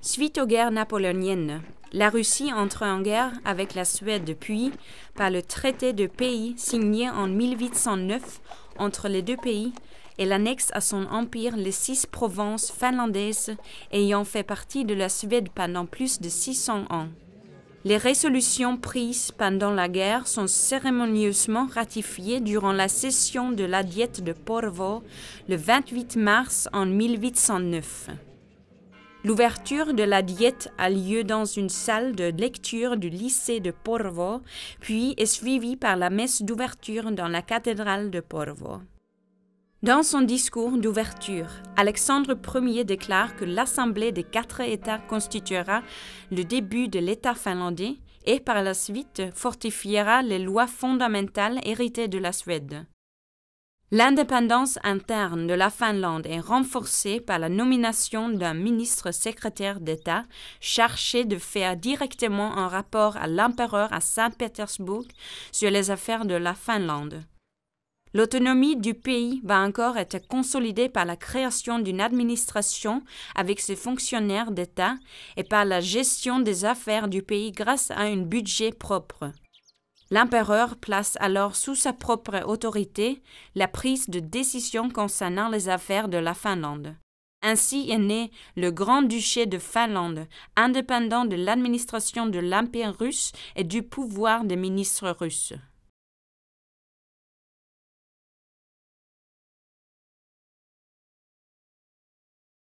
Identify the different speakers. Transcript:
Speaker 1: Suite aux guerres napoléoniennes, la Russie entre en guerre avec la Suède puis, par le traité de pays signé en 1809 entre les deux pays, et annexe à son empire les six provinces finlandaises ayant fait partie de la Suède pendant plus de 600 ans. Les résolutions prises pendant la guerre sont cérémonieusement ratifiées durant la session de la Diète de Porvo le 28 mars en 1809. L'ouverture de la diète a lieu dans une salle de lecture du lycée de Porvo, puis est suivie par la messe d'ouverture dans la cathédrale de Porvo. Dans son discours d'ouverture, Alexandre Ier déclare que l'Assemblée des quatre États constituera le début de l'État finlandais et par la suite fortifiera les lois fondamentales héritées de la Suède. L'indépendance interne de la Finlande est renforcée par la nomination d'un ministre secrétaire d'État chargé de faire directement un rapport à l'empereur à Saint-Pétersbourg sur les affaires de la Finlande. L'autonomie du pays va encore être consolidée par la création d'une administration avec ses fonctionnaires d'État et par la gestion des affaires du pays grâce à un budget propre. L'empereur place alors sous sa propre autorité la prise de décision concernant les affaires de la Finlande. Ainsi est né le Grand-Duché de Finlande, indépendant de l'administration de l'Empire russe et du pouvoir des ministres russes.